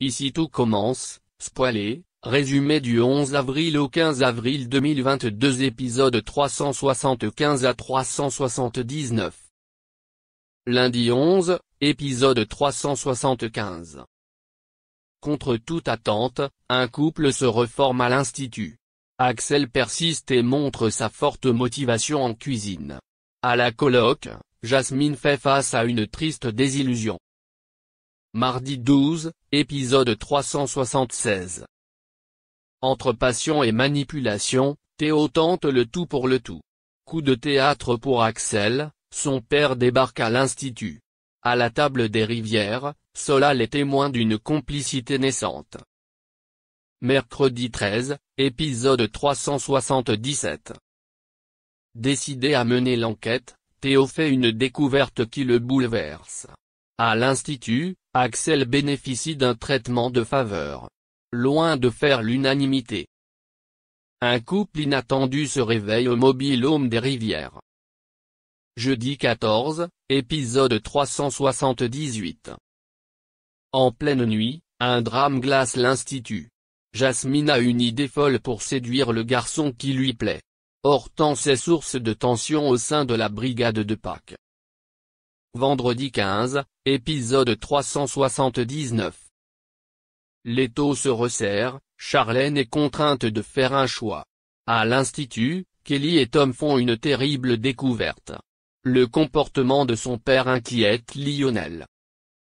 Ici tout commence, spoilé, résumé du 11 avril au 15 avril 2022 épisode 375 à 379. Lundi 11, épisode 375. Contre toute attente, un couple se reforme à l'institut. Axel persiste et montre sa forte motivation en cuisine. À la colloque, Jasmine fait face à une triste désillusion. Mardi 12, épisode 376. Entre passion et manipulation, Théo tente le tout pour le tout. Coup de théâtre pour Axel, son père débarque à l'institut. À la table des rivières, Solal les témoin d'une complicité naissante. Mercredi 13, épisode 377. Décidé à mener l'enquête, Théo fait une découverte qui le bouleverse. À l'institut, Axel bénéficie d'un traitement de faveur. Loin de faire l'unanimité. Un couple inattendu se réveille au mobile home des rivières. Jeudi 14, épisode 378. En pleine nuit, un drame glace l'institut. Jasmine a une idée folle pour séduire le garçon qui lui plaît. Hortant ses sources de tension au sein de la brigade de Pâques. Vendredi 15, épisode 379. Les taux se resserrent, Charlène est contrainte de faire un choix. À l'Institut, Kelly et Tom font une terrible découverte. Le comportement de son père inquiète Lionel.